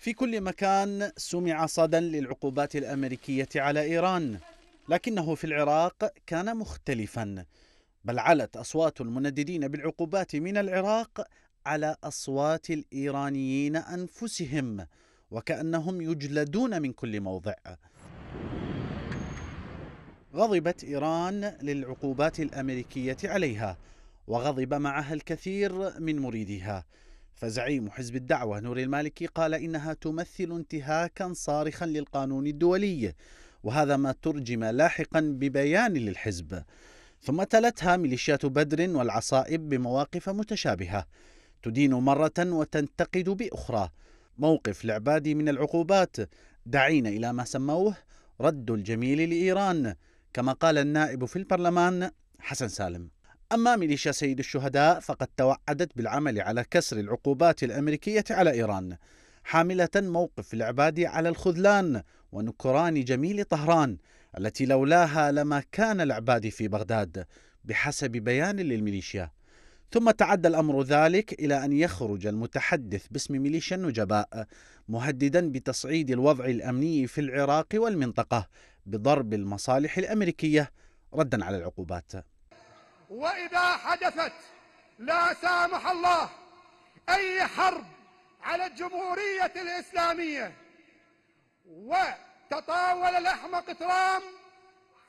في كل مكان سمع صدى للعقوبات الامريكيه على ايران لكنه في العراق كان مختلفا بل علت اصوات المنددين بالعقوبات من العراق على اصوات الايرانيين انفسهم وكانهم يجلدون من كل موضع غضبت ايران للعقوبات الامريكيه عليها وغضب معها الكثير من مريديها فزعيم حزب الدعوة نوري المالكي قال إنها تمثل انتهاكا صارخا للقانون الدولي وهذا ما ترجم لاحقا ببيان للحزب ثم تلتها ميليشيات بدر والعصائب بمواقف متشابهة تدين مرة وتنتقد بأخرى موقف العبادي من العقوبات دعينا إلى ما سموه رد الجميل لإيران كما قال النائب في البرلمان حسن سالم أما ميليشيا سيد الشهداء فقد توعدت بالعمل على كسر العقوبات الأمريكية على إيران حاملة موقف العبادي على الخذلان ونكران جميل طهران التي لولاها لما كان العبادي في بغداد بحسب بيان للميليشيا ثم تعدى الأمر ذلك إلى أن يخرج المتحدث باسم ميليشيا النجباء مهددا بتصعيد الوضع الأمني في العراق والمنطقة بضرب المصالح الأمريكية ردا على العقوبات وإذا حدثت لا سامح الله أي حرب على الجمهورية الإسلامية وتطاول الأحمق ترام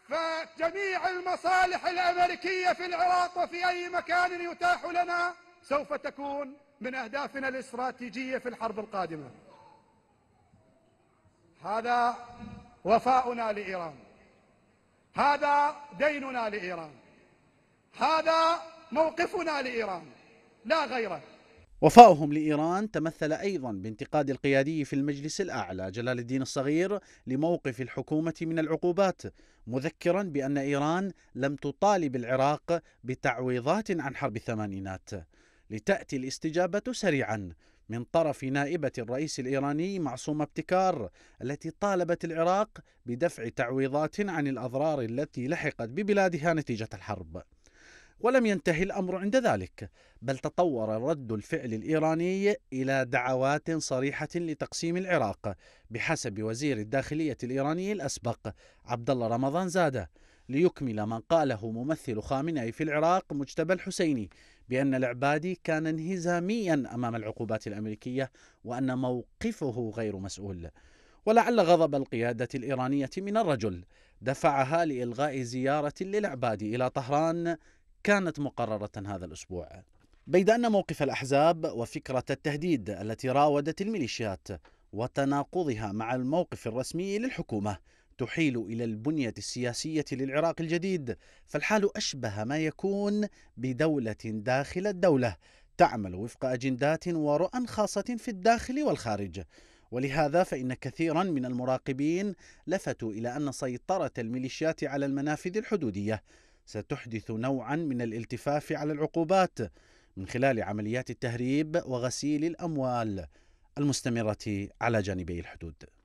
فجميع المصالح الأمريكية في العراق وفي أي مكان يتاح لنا سوف تكون من أهدافنا الاستراتيجية في الحرب القادمة هذا وفاؤنا لإيران هذا ديننا لإيران هذا موقفنا لإيران لا غيره وفاؤهم لإيران تمثل أيضا بانتقاد القيادي في المجلس الأعلى جلال الدين الصغير لموقف الحكومة من العقوبات مذكرا بأن إيران لم تطالب العراق بتعويضات عن حرب الثمانينات لتأتي الاستجابة سريعا من طرف نائبة الرئيس الإيراني معصوم ابتكار التي طالبت العراق بدفع تعويضات عن الأضرار التي لحقت ببلادها نتيجة الحرب ولم ينتهي الامر عند ذلك بل تطور رد الفعل الايراني الى دعوات صريحه لتقسيم العراق بحسب وزير الداخليه الايراني الاسبق عبد الله رمضان زاده ليكمل ما قاله ممثل خامنئي في العراق مجتبى الحسيني بأن العبادي كان انهزاميا أمام العقوبات الأمريكية وأن موقفه غير مسؤول ولعل غضب القيادة الإيرانية من الرجل دفعها لإلغاء زيارة للعبادي إلى طهران كانت مقررة هذا الأسبوع بيد أن موقف الأحزاب وفكرة التهديد التي راودت الميليشيات وتناقضها مع الموقف الرسمي للحكومة تحيل إلى البنية السياسية للعراق الجديد فالحال أشبه ما يكون بدولة داخل الدولة تعمل وفق أجندات ورؤى خاصة في الداخل والخارج ولهذا فإن كثيرا من المراقبين لفتوا إلى أن سيطرة الميليشيات على المنافذ الحدودية ستحدث نوعا من الالتفاف على العقوبات من خلال عمليات التهريب وغسيل الاموال المستمره على جانبي الحدود